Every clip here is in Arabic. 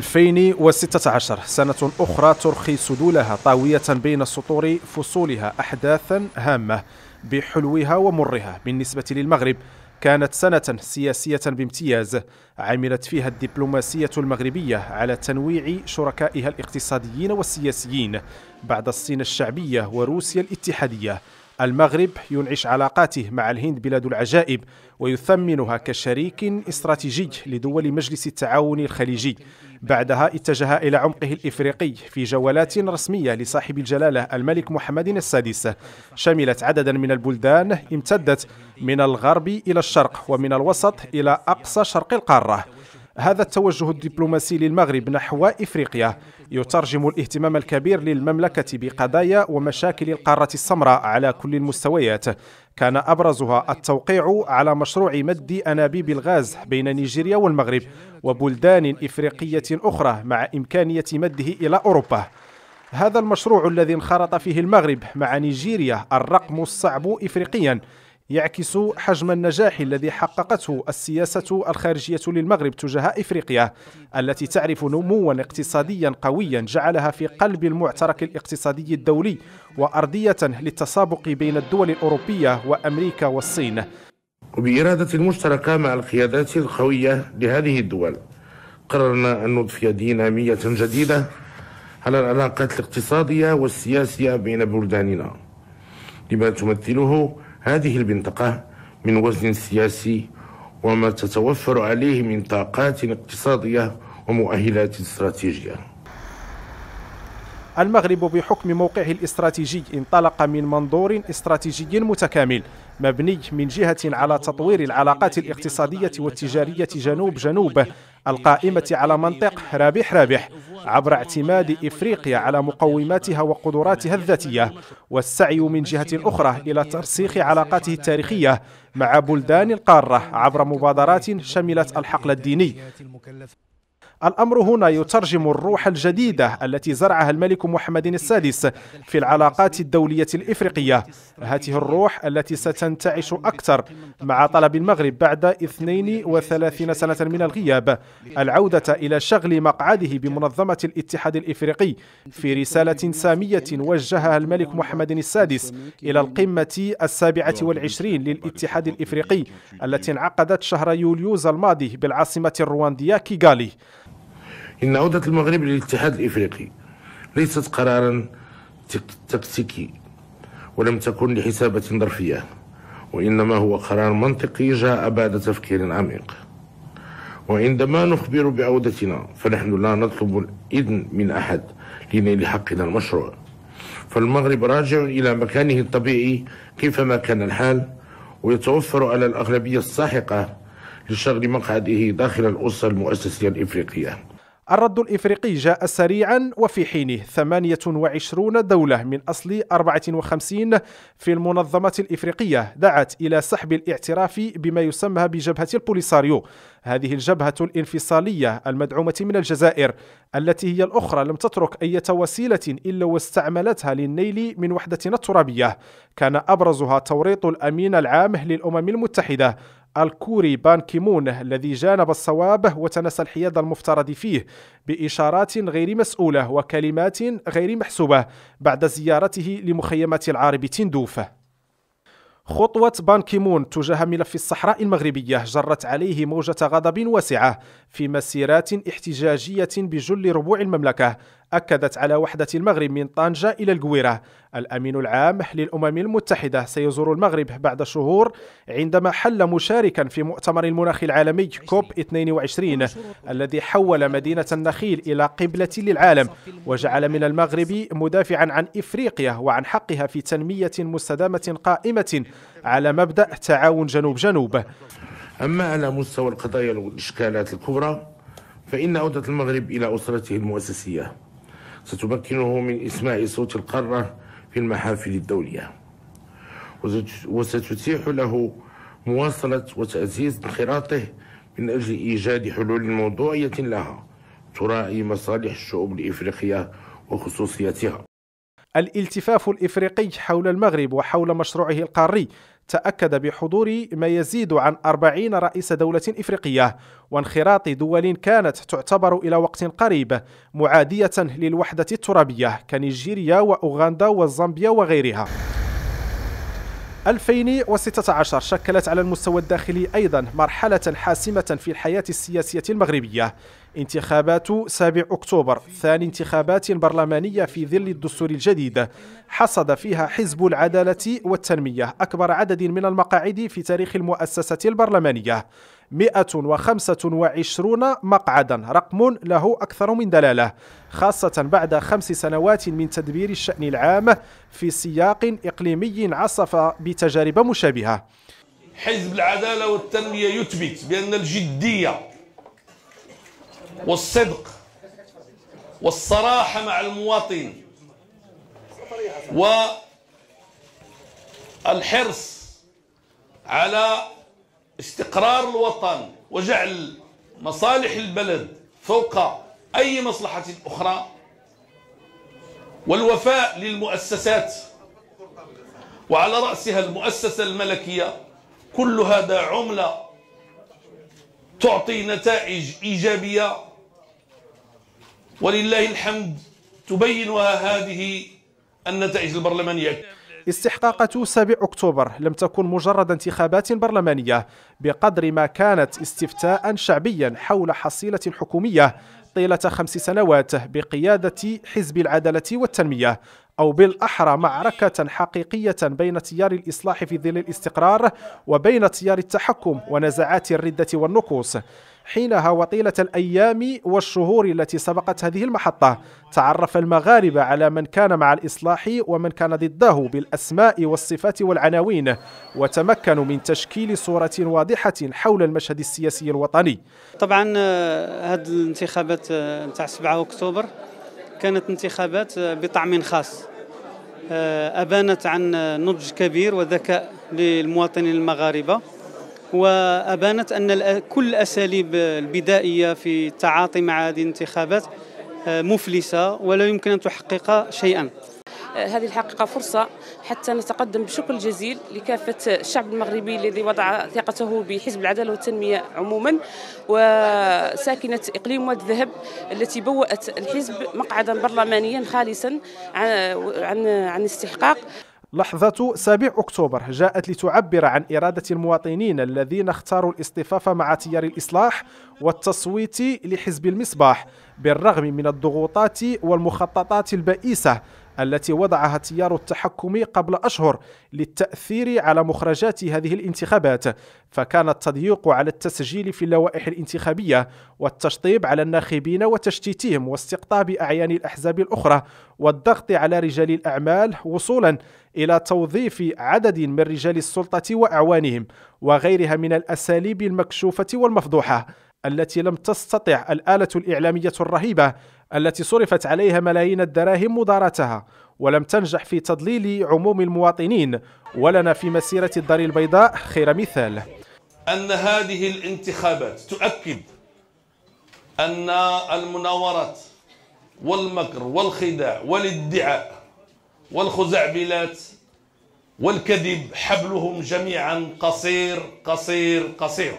2016 سنة أخرى ترخي سدولها طاوية بين سطور فصولها أحداثا هامة بحلوها ومرها بالنسبة للمغرب كانت سنة سياسية بامتياز عملت فيها الدبلوماسية المغربية على تنويع شركائها الاقتصاديين والسياسيين بعد الصين الشعبية وروسيا الاتحادية المغرب ينعش علاقاته مع الهند بلاد العجائب ويثمنها كشريك استراتيجي لدول مجلس التعاون الخليجي بعدها اتجه إلى عمقه الإفريقي في جولات رسمية لصاحب الجلالة الملك محمد السادس شملت عددا من البلدان امتدت من الغرب إلى الشرق ومن الوسط إلى أقصى شرق القارة هذا التوجه الدبلوماسي للمغرب نحو إفريقيا يترجم الاهتمام الكبير للمملكة بقضايا ومشاكل القارة السمراء على كل المستويات كان أبرزها التوقيع على مشروع مد أنابيب الغاز بين نيجيريا والمغرب وبلدان إفريقية أخرى مع إمكانية مده إلى أوروبا هذا المشروع الذي انخرط فيه المغرب مع نيجيريا الرقم الصعب إفريقيا يعكس حجم النجاح الذي حققته السياسة الخارجية للمغرب تجاه إفريقيا التي تعرف نموا اقتصاديا قويا جعلها في قلب المعترك الاقتصادي الدولي وأرضية للتسابق بين الدول الأوروبية وأمريكا والصين وبإرادة مشتركة مع القيادات القوية لهذه الدول قررنا أن نضفي دينامية جديدة على العلاقات الاقتصادية والسياسية بين بلداننا لما تمثله هذه المنطقة من وزن سياسي وما تتوفر عليه من طاقات اقتصادية ومؤهلات استراتيجية المغرب بحكم موقعه الاستراتيجي انطلق من منظور استراتيجي متكامل مبني من جهة على تطوير العلاقات الاقتصادية والتجارية جنوب جنوب القائمة على منطق رابح رابح عبر اعتماد إفريقيا على مقوماتها وقدراتها الذاتية والسعي من جهة أخرى إلى ترسيخ علاقاته التاريخية مع بلدان القارة عبر مبادرات شملت الحقل الديني الأمر هنا يترجم الروح الجديدة التي زرعها الملك محمد السادس في العلاقات الدولية الإفريقية هذه الروح التي ستنتعش أكثر مع طلب المغرب بعد 32 سنة من الغياب العودة إلى شغل مقعده بمنظمة الاتحاد الإفريقي في رسالة سامية وجهها الملك محمد السادس إلى القمة السابعة والعشرين للاتحاد الإفريقي التي انعقدت شهر يوليوز الماضي بالعاصمة الرواندية كيغالي إن عودة المغرب للاتحاد الإفريقي ليست قرارا تكتيكي ولم تكن لحسابة ظرفية وإنما هو قرار منطقي جاء بعد تفكير عميق وعندما نخبر بعودتنا فنحن لا نطلب الإذن من أحد لنيل حقنا المشروع فالمغرب راجع إلى مكانه الطبيعي كيفما كان الحال ويتوفر على الأغلبية الساحقة لشغل مقعده داخل الأسرة المؤسسية الإفريقية الرد الإفريقي جاء سريعا وفي حينه 28 دولة من أصل 54 في المنظمة الإفريقية دعت إلى سحب الاعتراف بما يسمى بجبهة البوليساريو هذه الجبهة الانفصالية المدعومة من الجزائر التي هي الأخرى لم تترك أي وسيلة إلا واستعملتها للنيل من وحدتنا الترابية كان أبرزها توريط الأمين العام للأمم المتحدة الكوري بان كيمون الذي جانب الصواب وتنسى الحياد المفترض فيه بإشارات غير مسؤولة وكلمات غير محسوبة بعد زيارته لمخيمات العارب تندوف خطوة بان كيمون تجاه ملف الصحراء المغربية جرت عليه موجة غضب واسعة في مسيرات احتجاجية بجل ربوع المملكة أكدت على وحدة المغرب من طنجة إلى القويرة الأمين العام للأمم المتحدة سيزور المغرب بعد شهور عندما حل مشاركا في مؤتمر المناخ العالمي كوب 22 الذي حول مدينة النخيل إلى قبلة للعالم وجعل من المغرب مدافعا عن إفريقيا وعن حقها في تنمية مستدامة قائمة على مبدأ تعاون جنوب جنوب أما على مستوى القضايا والإشكالات الكبرى فإن عودة المغرب إلى أسرته المؤسسية ستمكنه من إسماع صوت القارة في المحافل الدولية وستتيح له مواصلة وتأسيس انخراطه من أجل إيجاد حلول موضوعية لها تراعي مصالح الشعوب الإفريقية وخصوصيتها الالتفاف الافريقي حول المغرب وحول مشروعه القاري تأكد بحضور ما يزيد عن 40 رئيس دولة إفريقية وانخراط دول كانت تعتبر إلى وقت قريب معادية للوحدة الترابية كنيجيريا وأوغندا والزامبيا وغيرها 2016 شكلت على المستوى الداخلي أيضا مرحلة حاسمة في الحياة السياسية المغربية انتخابات 7 أكتوبر ثاني انتخابات برلمانية في ظل الدستور الجديد حصد فيها حزب العدالة والتنمية أكبر عدد من المقاعد في تاريخ المؤسسة البرلمانية 125 مقعدا رقم له أكثر من دلالة خاصة بعد خمس سنوات من تدبير الشأن العام في سياق إقليمي عصف بتجارب مشابهة حزب العدالة والتنمية يثبت بأن الجدية والصدق والصراحة مع المواطن والحرص على استقرار الوطن وجعل مصالح البلد فوق أي مصلحة أخرى والوفاء للمؤسسات وعلى رأسها المؤسسة الملكية كل هذا عملة تعطي نتائج إيجابية ولله الحمد تبينها هذه النتائج البرلمانية استحقاقة 7 أكتوبر لم تكن مجرد انتخابات برلمانية بقدر ما كانت استفتاء شعبيا حول حصيلة حكومية طيلة خمس سنوات بقيادة حزب العدالة والتنمية أو بالأحرى معركة حقيقية بين تيار الإصلاح في ظل الاستقرار وبين تيار التحكم ونزعات الردة والنقوص حينها وطيلة الأيام والشهور التي سبقت هذه المحطة تعرف المغاربة على من كان مع الإصلاح ومن كان ضده بالأسماء والصفات والعناوين وتمكنوا من تشكيل صورة واضحة حول المشهد السياسي الوطني طبعا آه، هذه الانتخابات آه، نتاع 7 أكتوبر كانت انتخابات آه، بطعم خاص أبانت عن نضج كبير وذكاء للمواطنين المغاربة وأبانت أن كل الأساليب البدائية في التعاطي مع هذه الانتخابات آه، مفلسة ولا يمكن أن تحقق شيئا آه، هذه الحقيقة فرصة حتى نتقدم بشكر جزيل لكافة الشعب المغربي الذي وضع ثقته بحزب العدالة والتنمية عموما وساكنة إقليم واد ذهب التي بوأت الحزب مقعدا برلمانيا خالصا عن عن استحقاق لحظة 7 أكتوبر جاءت لتعبر عن إرادة المواطنين الذين اختاروا الاصطفاف مع تيار الإصلاح والتصويت لحزب المصباح بالرغم من الضغوطات والمخططات البائسة التي وضعها تيار التحكم قبل أشهر للتأثير على مخرجات هذه الانتخابات فكان التضييق على التسجيل في اللوائح الانتخابية والتشطيب على الناخبين وتشتيتهم واستقطاب أعيان الأحزاب الأخرى والضغط على رجال الأعمال وصولا إلى توظيف عدد من رجال السلطة وأعوانهم وغيرها من الأساليب المكشوفة والمفضوحة التي لم تستطع الآلة الإعلامية الرهيبة التي صرفت عليها ملايين الدراهم مدارتها ولم تنجح في تضليل عموم المواطنين ولنا في مسيرة الدار البيضاء خير مثال أن هذه الانتخابات تؤكد أن المناورات والمكر والخداع والادعاء والخزعبلات والكذب حبلهم جميعا قصير قصير قصير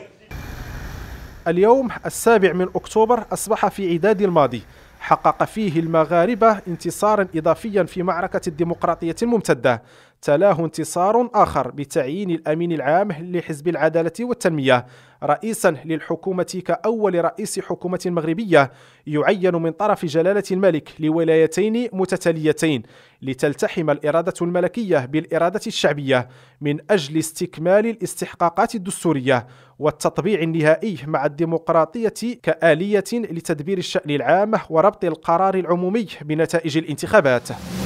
اليوم السابع من أكتوبر أصبح في عداد الماضي حقق فيه المغاربة انتصارا إضافيا في معركة الديمقراطية الممتدة تلاه انتصار آخر بتعيين الأمين العام لحزب العدالة والتنمية رئيسا للحكومة كأول رئيس حكومة مغربية يعين من طرف جلالة الملك لولايتين متتاليتين لتلتحم الإرادة الملكية بالإرادة الشعبية من أجل استكمال الاستحقاقات الدستورية والتطبيع النهائي مع الديمقراطية كآلية لتدبير الشأن العام وربط القرار العمومي بنتائج الانتخابات